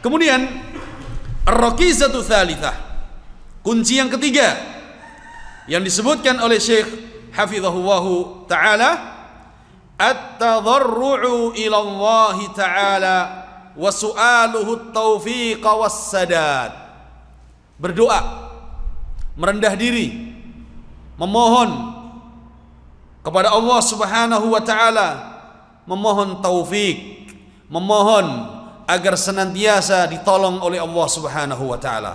Kemudian Rokizatu Thalithah Kunci yang ketiga Yang disebutkan oleh Syekh Hafizahullahu Ta'ala At-tadharru'u ilallahi ta'ala Wasu'aluhu taufiqa wassadad Berdoa Merendah diri Memohon Kepada Allah subhanahu wa ta'ala Memohon taufik Memohon agar senantiasa ditolong oleh Allah Subhanahu wa taala.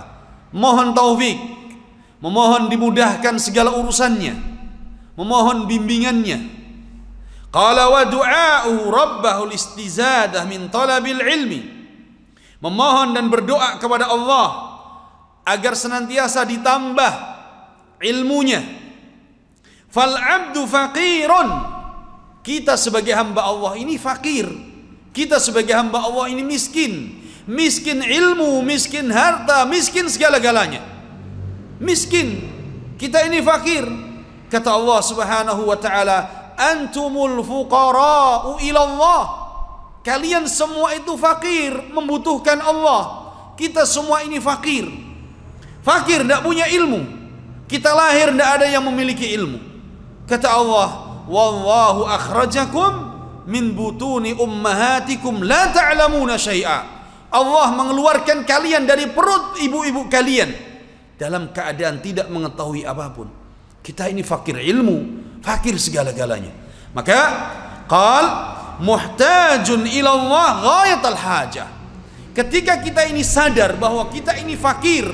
Mohon taufik, memohon dimudahkan segala urusannya, memohon bimbingannya. Qala wa du'a'u rabbahu istizadah min talabil ilmi. Memohon dan berdoa kepada Allah agar senantiasa ditambah ilmunya. Fal 'abdu faqirun. Kita sebagai hamba Allah ini fakir kita sebagai hamba Allah ini miskin. Miskin ilmu, miskin harta, miskin segala-galanya. Miskin. Kita ini fakir. Kata Allah Subhanahu wa taala, "Antumul fuqara'u ilallah. Kalian semua itu fakir, membutuhkan Allah. Kita semua ini fakir. Fakir tidak punya ilmu. Kita lahir tidak ada yang memiliki ilmu. Kata Allah, "Wallahu akhrajakum min butuni ummahatikum la ta'lamuna syai'a. Allah mengeluarkan kalian dari perut ibu-ibu kalian dalam keadaan tidak mengetahui apapun. Kita ini fakir ilmu, fakir segala-galanya. Maka qal muhtajun ila Allah ghayatul hajah. Ketika kita ini sadar bahwa kita ini fakir,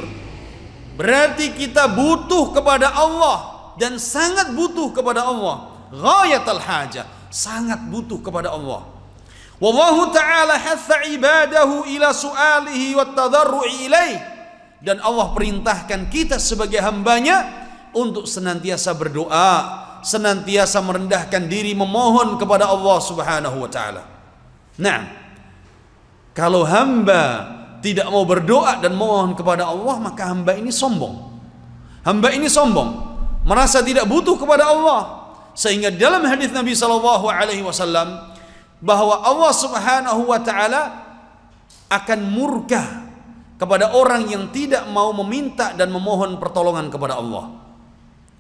berarti kita butuh kepada Allah dan sangat butuh kepada Allah. Ghayatul hajah sangat butuh kepada Allah. Wallahu ta'ala hatha ibadahu ila su'alihi wa tadarru'i ilaih. Dan Allah perintahkan kita sebagai hambanya untuk senantiasa berdoa, senantiasa merendahkan diri memohon kepada Allah Subhanahu wa taala. Nah, kalau hamba tidak mau berdoa dan mohon kepada Allah, maka hamba ini sombong. Hamba ini sombong, merasa tidak butuh kepada Allah, sehingga dalam hadis Nabi Shallallahu Alaihi Wasallam bahwa Allah Subhanahu Wa Taala akan murka kepada orang yang tidak mau meminta dan memohon pertolongan kepada Allah.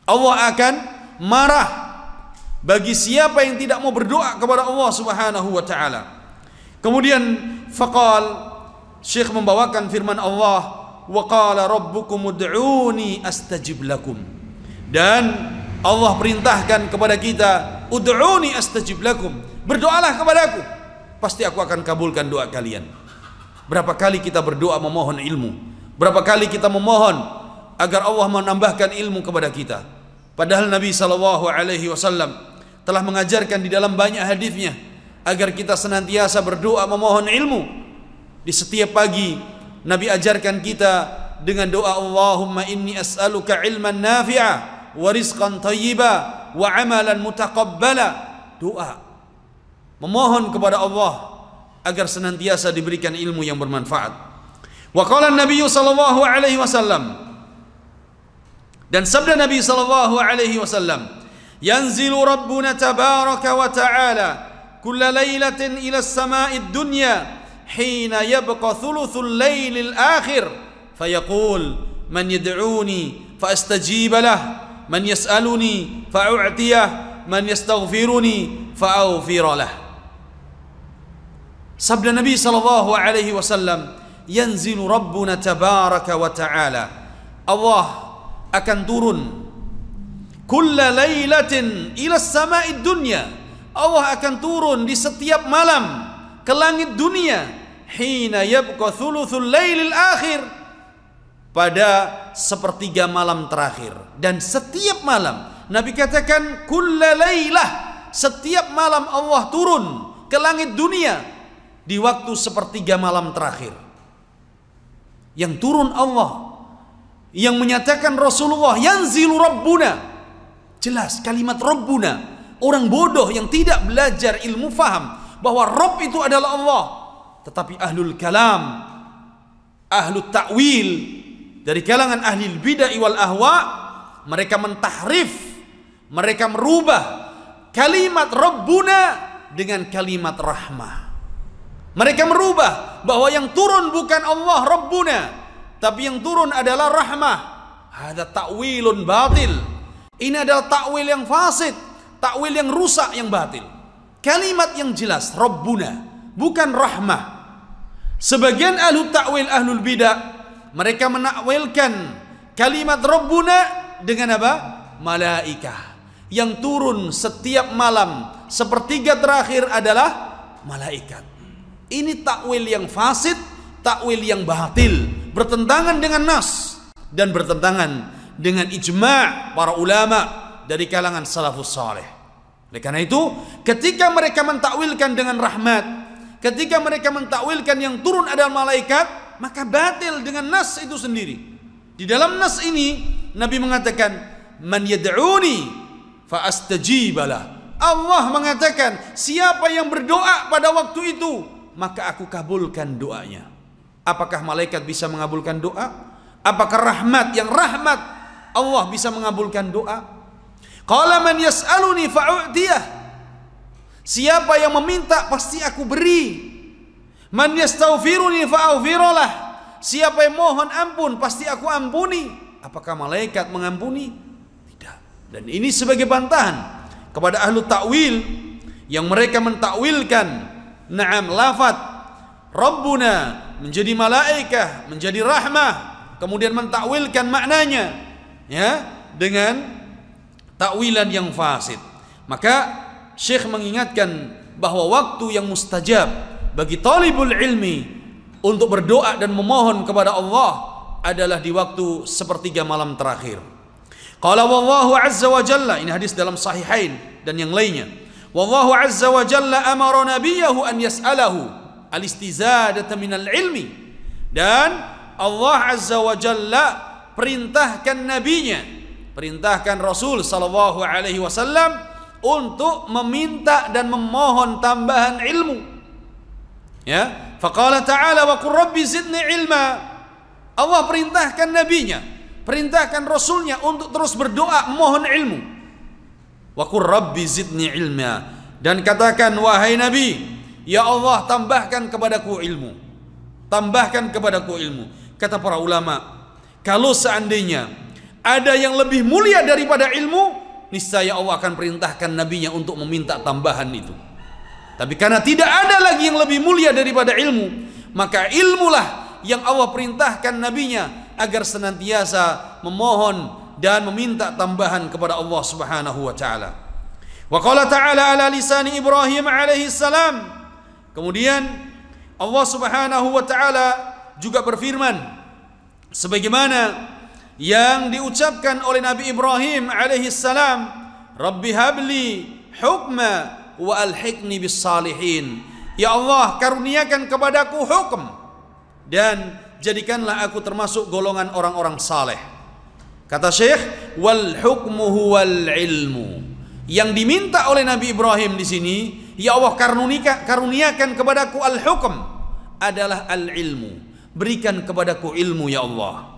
Allah akan marah bagi siapa yang tidak mau berdoa kepada Allah Subhanahu wa taala. Kemudian faqal Syekh membawakan firman Allah wa qala rabbukum ud'uni astajib lakum. Dan Allah perintahkan kepada kita, "Ud'uni astajib lakum." Berdoalah Aku pasti aku akan kabulkan doa kalian. Berapa kali kita berdoa memohon ilmu? Berapa kali kita memohon agar Allah menambahkan ilmu kepada kita? Padahal Nabi saw alaihi wasallam telah mengajarkan di dalam banyak hadisnya agar kita senantiasa berdoa memohon ilmu. Di setiap pagi Nabi ajarkan kita dengan doa Allahumma inni as'aluka ilman nafi'ah ورزقا طيبا وعملا متقبلا mutaqabbala doa memohon kepada Allah agar senantiasa diberikan ilmu yang bermanfaat wa qala Nabi sallallahu alaihi wasallam dan sabda Nabi sallallahu alaihi wasallam yanzilu rabbuna tabaraka wa ta'ala kulla lailatin ila as-sama'i ad-dunya حين يبقى ثلث الليل الآخر فيقول من يدعوني فأستجيب له من يسألني فأعطيه من يستغفرني فأغفر له سبل النبي صلى الله عليه wasallam yanzil rabbuna tabaraka wa ta'ala Allah akan turun kulla lailatin ila sama'id dunya Allah akan turun di setiap malam ke langit dunia hina yabqa thuluthul lailil akhir pada sepertiga malam terakhir dan setiap malam Nabi katakan kullalailah setiap malam Allah turun ke langit dunia di waktu sepertiga malam terakhir yang turun Allah yang menyatakan Rasulullah yanzilu rabbuna jelas kalimat rabbuna orang bodoh yang tidak belajar ilmu faham bahwa Rabb itu adalah Allah tetapi ahlul kalam ahlul ta'wil dari kalangan ahli bid'ah wal ahwa mereka mentahrif mereka merubah kalimat Rabbuna dengan kalimat rahmah mereka merubah bahwa yang turun bukan Allah Rabbuna tapi yang turun adalah rahmah ada takwilun batil ini adalah takwil yang fasid takwil yang rusak yang batil kalimat yang jelas Rabbuna bukan rahmah sebagian ahlu takwil ahlul bidah mereka menakwilkan kalimat Rabbuna dengan apa? Malaikah yang turun setiap malam sepertiga terakhir adalah malaikat. Ini takwil yang fasid, takwil yang batil, bertentangan dengan nas dan bertentangan dengan ijma' para ulama dari kalangan salafus saleh. Oleh karena itu, ketika mereka mentakwilkan dengan rahmat, ketika mereka mentakwilkan yang turun adalah malaikat, maka batil dengan nas itu sendiri. Di dalam nas ini Nabi mengatakan man yad'uni fa astajibalah. Allah mengatakan siapa yang berdoa pada waktu itu maka aku kabulkan doanya. Apakah malaikat bisa mengabulkan doa? Apakah rahmat yang rahmat Allah bisa mengabulkan doa? Qala man yas'aluni fa'utiyah. Siapa yang meminta pasti aku beri. Man yastaghfiruni fa'aghfiralah. Siapa yang mohon ampun, pasti aku ampuni. Apakah malaikat mengampuni? Tidak. Dan ini sebagai bantahan kepada ahlu takwil yang mereka mentakwilkan na'am lafat Rabbuna menjadi malaikah, menjadi rahmah, kemudian mentakwilkan maknanya ya dengan takwilan yang fasid. Maka Syekh mengingatkan bahwa waktu yang mustajab bagi talibul ilmi untuk berdoa dan memohon kepada Allah adalah di waktu sepertiga malam terakhir. Qala wallahu azza wa jalla ini hadis dalam sahihain dan yang lainnya. Wallahu azza wa jalla amara nabiyahu an yas'alahu al-istizadata al ilmi dan Allah azza wa jalla perintahkan nabinya perintahkan Rasul sallallahu alaihi wasallam untuk meminta dan memohon tambahan ilmu Ya, faqala ta'ala wa qur rabbi zidni ilma. Allah perintahkan nabinya, perintahkan rasulnya untuk terus berdoa mohon ilmu. Wa qur rabbi zidni ilma dan katakan wahai nabi, ya Allah tambahkan kepadaku ilmu. Tambahkan kepadaku ilmu. Kata para ulama, kalau seandainya ada yang lebih mulia daripada ilmu, niscaya Allah akan perintahkan nabinya untuk meminta tambahan itu. Tapi karena tidak ada lagi yang lebih mulia daripada ilmu, maka ilmulah yang Allah perintahkan nabinya agar senantiasa memohon dan meminta tambahan kepada Allah Subhanahu wa taala. Wa qala ta'ala ala lisan Ibrahim alaihi salam. Kemudian Allah Subhanahu wa taala juga berfirman sebagaimana yang diucapkan oleh Nabi Ibrahim alaihi salam, "Rabbi habli hukma wa alhiqni bis salihin. Ya Allah, karuniakan kepadaku hukum dan jadikanlah aku termasuk golongan orang-orang saleh. Kata Syekh, wal hukmu huwal ilmu. Yang diminta oleh Nabi Ibrahim di sini, ya Allah karunika, karuniakan kepadaku al hukum adalah al ilmu. Berikan kepadaku ilmu ya Allah.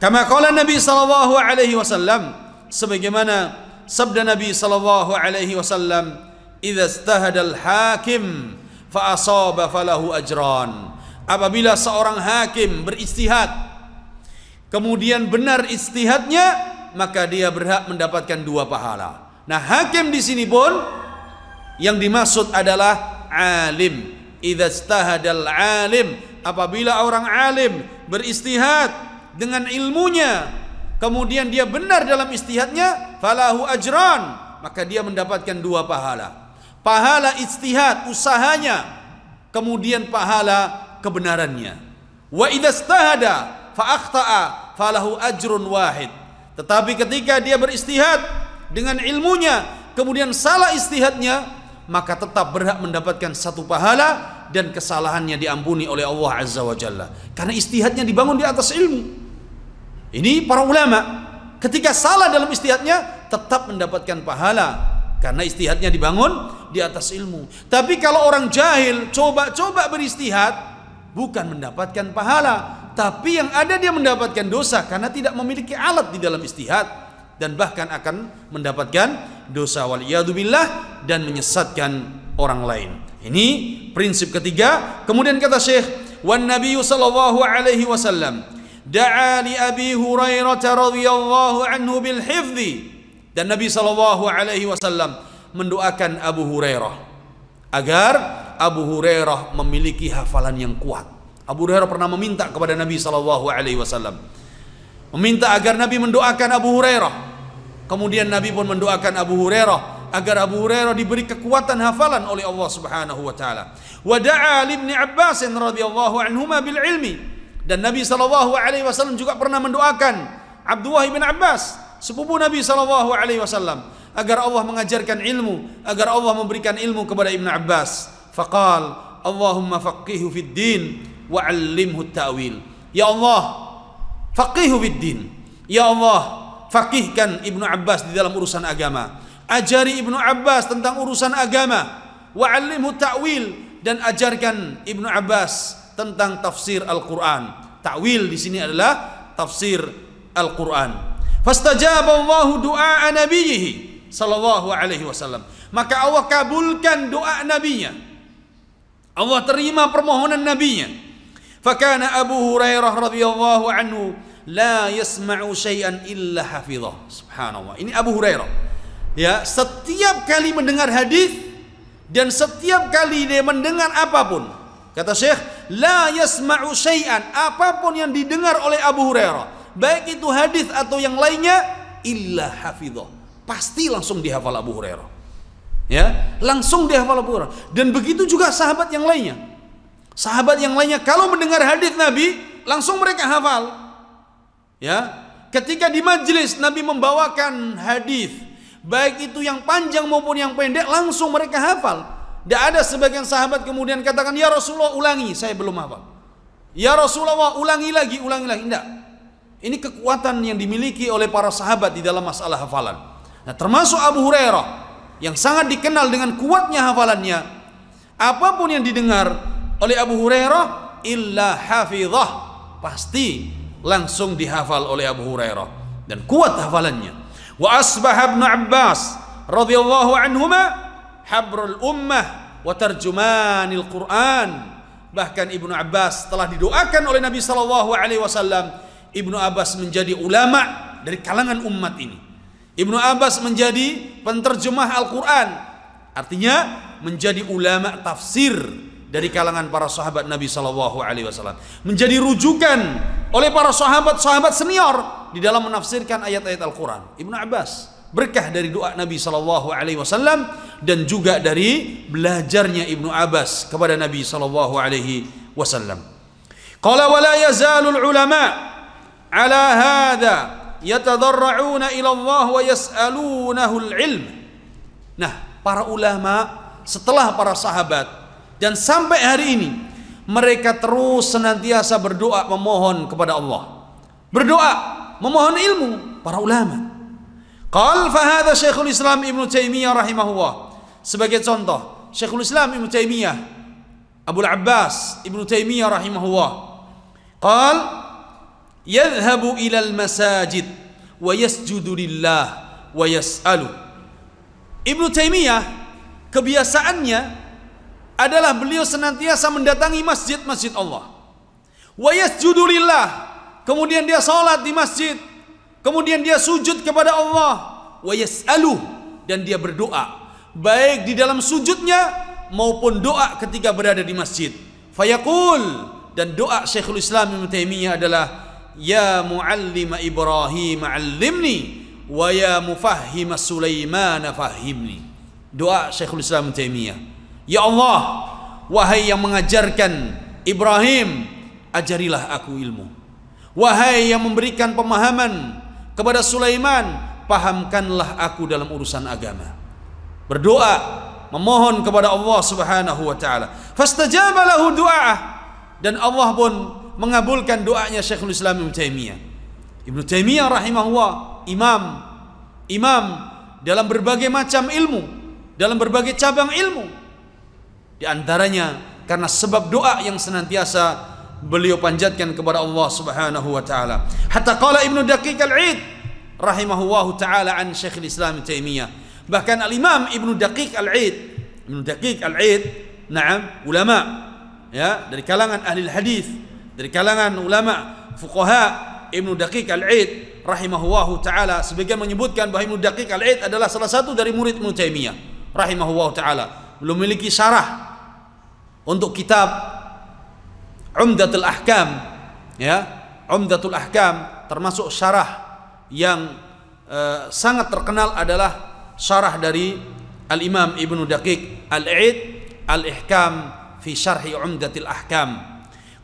Kama qala Nabi sallallahu alaihi wasallam sebagaimana sabda Nabi sallallahu alaihi wasallam idza istahadal hakim fa asaba falahu ajran apabila seorang hakim beristihad kemudian benar istihadnya maka dia berhak mendapatkan dua pahala nah hakim di sini pun yang dimaksud adalah alim idza istahadal alim apabila orang alim beristihad dengan ilmunya kemudian dia benar dalam istihadnya falahu ajran maka dia mendapatkan dua pahala pahala istihad usahanya, kemudian pahala kebenarannya. Wa idastahada fa'akhta'a falahu ajrun wahid. Tetapi ketika dia beristihad dengan ilmunya, kemudian salah istihadnya, maka tetap berhak mendapatkan satu pahala dan kesalahannya diampuni oleh Allah Azza wa Jalla. Karena istihadnya dibangun di atas ilmu. Ini para ulama ketika salah dalam istihadnya tetap mendapatkan pahala karena istihadnya dibangun di atas ilmu. Tapi kalau orang jahil coba-coba beristihad bukan mendapatkan pahala, tapi yang ada dia mendapatkan dosa karena tidak memiliki alat di dalam istihad dan bahkan akan mendapatkan dosa waliyadubillah dan menyesatkan orang lain. Ini prinsip ketiga. Kemudian kata Syekh, "Wan Nabiyyu sallallahu alaihi wasallam da'a li Abi Hurairah radhiyallahu anhu bil hifdzi" Dan Nabi Shallallahu Alaihi Wasallam mendoakan Abu Hurairah agar Abu Hurairah memiliki hafalan yang kuat. Abu Hurairah pernah meminta kepada Nabi Shallallahu Alaihi Wasallam meminta agar Nabi mendoakan Abu Hurairah. Kemudian Nabi pun mendoakan Abu Hurairah agar Abu Hurairah diberi kekuatan hafalan oleh Allah Subhanahu wa taala. Wa da'a Ibnu Abbas radhiyallahu anhuma bil ilmi. Dan Nabi sallallahu alaihi wasallam juga pernah mendoakan Abdullah bin Abbas sepupu Nabi sallallahu Alaihi Wasallam agar Allah mengajarkan ilmu agar Allah memberikan ilmu kepada ibnu Abbas faqal Allahumma faqqihhu fid din wa 'allimhu ta'wil ya Allah faqqihhu fid din ya Allah faqihkan Ibnu Abbas di dalam urusan agama ajari Ibnu Abbas tentang urusan agama wa 'allimhu ta'wil dan ajarkan Ibnu Abbas tentang tafsir Al-Qur'an ta'wil di sini adalah tafsir Al-Qur'an Fastajaba Allahu du'a nabiyhi sallallahu alaihi wasallam. Maka Allah kabulkan doa nabinya. Allah terima permohonan nabinya. Fakana Abu Hurairah radhiyallahu anhu la yasma'u shay'an illa hafizah. Subhanallah. Ini Abu Hurairah. Ya, setiap kali mendengar hadis dan setiap kali dia mendengar apapun, kata Syekh, la yasma'u shay'an apapun yang didengar oleh Abu Hurairah, baik itu hadis atau yang lainnya illa hafidhah pasti langsung dihafal Abu Hurairah ya langsung dihafal Abu Hurairah dan begitu juga sahabat yang lainnya sahabat yang lainnya kalau mendengar hadis Nabi langsung mereka hafal ya ketika di majelis Nabi membawakan hadis baik itu yang panjang maupun yang pendek langsung mereka hafal tidak ada sebagian sahabat kemudian katakan ya Rasulullah ulangi saya belum hafal ya Rasulullah ulangi lagi ulangi lagi tidak ini kekuatan yang dimiliki oleh para sahabat di dalam masalah hafalan. Nah, termasuk Abu Hurairah yang sangat dikenal dengan kuatnya hafalannya. Apapun yang didengar oleh Abu Hurairah illa hafizah pasti langsung dihafal oleh Abu Hurairah dan kuat hafalannya. Wa asbah Ibnu Abbas radhiyallahu anhuma habrul ummah wa tarjumanil Quran. Bahkan Ibnu Abbas telah didoakan oleh Nabi sallallahu alaihi wasallam Ibnu Abbas menjadi ulama dari kalangan umat ini. Ibnu Abbas menjadi penterjemah Al-Quran. Artinya menjadi ulama tafsir dari kalangan para sahabat Nabi Shallallahu Alaihi Wasallam menjadi rujukan oleh para sahabat-sahabat senior di dalam menafsirkan ayat-ayat Al-Quran. Ibnu Abbas berkah dari doa Nabi Shallallahu Alaihi Wasallam dan juga dari belajarnya Ibnu Abbas kepada Nabi Shallallahu Alaihi Wasallam. Qala wala yazalul ulama ala hadha yatadarra'una ila Allah wa yas'alunahu al-ilm. Nah, para ulama setelah para sahabat dan sampai hari ini mereka terus senantiasa berdoa memohon kepada Allah. Berdoa memohon ilmu para ulama. Qal fahadha Syekhul Islam Ibnu Taimiyah rahimahullah. Sebagai contoh, Syekhul Islam Ibnu Taimiyah Abu Abbas Ibnu Taimiyah rahimahullah. Qal yadhhabu ilal masajid wa yasjudu lillah wa yas'alu. Ibnu Taimiyah kebiasaannya adalah beliau senantiasa mendatangi masjid-masjid Allah. Wa yasjudu lillah. Kemudian dia salat di masjid. Kemudian dia sujud kepada Allah. Wa yas'alu dan dia berdoa baik di dalam sujudnya maupun doa ketika berada di masjid. Fayaqul dan doa Syekhul Islam Ibnu Taimiyah adalah ya muallima Ibrahim allimni wa ya mufahhima Sulaiman fahimni doa Syekhul Islam Taimiyah ya Allah wahai yang mengajarkan Ibrahim ajarilah aku ilmu wahai yang memberikan pemahaman kepada Sulaiman pahamkanlah aku dalam urusan agama berdoa memohon kepada Allah Subhanahu wa taala. Fastajaba lahu du'a dan Allah pun mengabulkan doanya Syekhul Islam Ibn Taymiyyah. Ibn Taymiyyah rahimahullah imam imam dalam berbagai macam ilmu, dalam berbagai cabang ilmu. Di antaranya karena sebab doa yang senantiasa beliau panjatkan kepada Allah Subhanahu wa taala. Hatta qala Ibnu Daqiq al aid rahimahullahu taala an Syekhul Islam Taimiyah. Bahkan al-Imam Ibnu Daqiq al aid Ibnu Daqiq al aid na'am, ulama ya dari kalangan ahli hadis dari kalangan ulama fuqaha Ibnu Daqiq Al-Aid rahimahullahu taala sebagian menyebutkan bahwa Ibnu Daqiq Al-Aid adalah salah satu dari murid Ibnu Taimiyah rahimahullahu taala belum memiliki syarah untuk kitab Umdatul Ahkam ya Umdatul Ahkam termasuk syarah yang uh, sangat terkenal adalah syarah dari Al-Imam Ibnu Daqiq Al-Aid Al-Ihkam fi Syarhi Umdatil Ahkam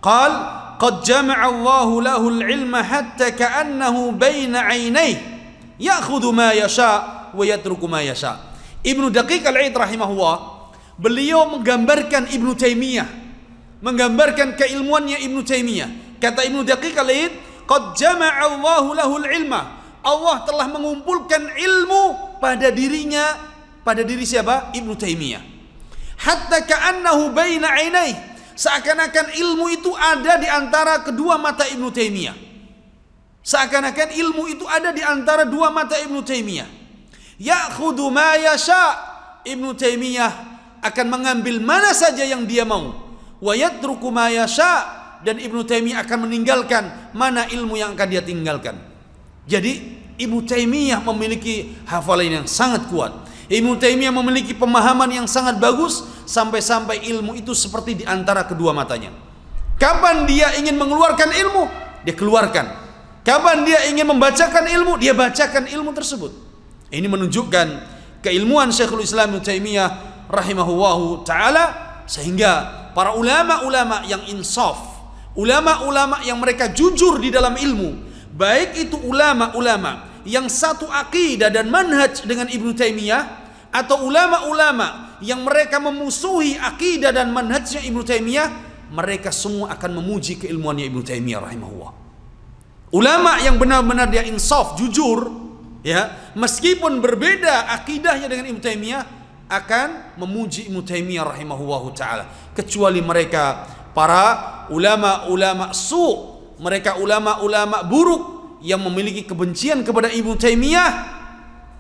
قال قد جمع الله له العلم حتى كأنه بين عينيه يأخذ ما يشاء ويترك ما يشاء. ma Ibnu Daqiq Al-Aid rahimahullah beliau menggambarkan Ibnu Taimiyah menggambarkan keilmuannya Ibnu Taimiyah. Kata Ibnu Daqiq Al-Aid, "Qad jama'a Allahu lahul ilma." Allah telah mengumpulkan ilmu pada dirinya pada diri siapa? Ibnu Taimiyah. Hatta ka'annahu baina 'ainayhi seakan-akan ilmu itu ada di antara kedua mata Ibnu Taimiyah. Seakan-akan ilmu itu ada di antara dua mata Ibnu Taimiyah. Ya khudu ma yasha. Ibnu Taimiyah akan mengambil mana saja yang dia mau. Wa yatruku ma yasha dan Ibnu Taimiyah akan meninggalkan mana ilmu yang akan dia tinggalkan. Jadi Ibnu Taimiyah memiliki hafalan yang sangat kuat. Ibnu Taimiyah memiliki pemahaman yang sangat bagus sampai-sampai ilmu itu seperti di antara kedua matanya. Kapan dia ingin mengeluarkan ilmu, dia keluarkan. Kapan dia ingin membacakan ilmu, dia bacakan ilmu tersebut. Ini menunjukkan keilmuan Syekhul Islam Taimiyah rahimahullahu taala sehingga para ulama-ulama yang insaf, ulama-ulama yang mereka jujur di dalam ilmu, baik itu ulama-ulama yang satu akidah dan manhaj dengan Ibnu Taimiyah atau ulama-ulama yang mereka memusuhi akidah dan manhajnya Ibnu Taimiyah, mereka semua akan memuji keilmuannya Ibnu Taimiyah rahimahullah. Ulama yang benar-benar dia insaf, jujur, ya, meskipun berbeda akidahnya dengan Ibnu Taimiyah, akan memuji Ibnu Taimiyah rahimahullahu taala, kecuali mereka para ulama-ulama su, mereka ulama-ulama buruk yang memiliki kebencian kepada Ibnu Taimiyah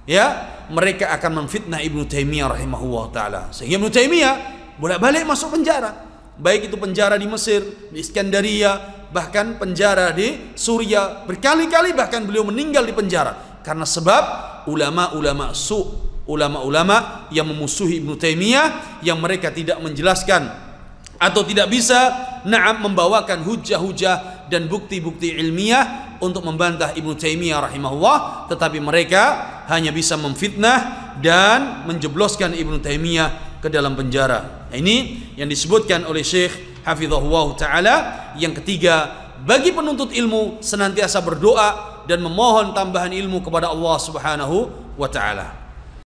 ya mereka akan memfitnah Ibnu Taimiyah rahimahullah taala sehingga Ibnu Taimiyah bolak-balik masuk penjara baik itu penjara di Mesir di Iskandaria bahkan penjara di Suria berkali-kali bahkan beliau meninggal di penjara karena sebab ulama-ulama su ulama-ulama yang memusuhi Ibnu Taimiyah yang mereka tidak menjelaskan atau tidak bisa naam membawakan hujah-hujah dan bukti-bukti ilmiah untuk membantah Ibnu Taimiyah rahimahullah, tetapi mereka hanya bisa memfitnah dan menjebloskan Ibnu Taimiyah ke dalam penjara. Nah, ini yang disebutkan oleh Syekh Hafizahullah taala. Yang ketiga, bagi penuntut ilmu senantiasa berdoa dan memohon tambahan ilmu kepada Allah Subhanahu wa taala.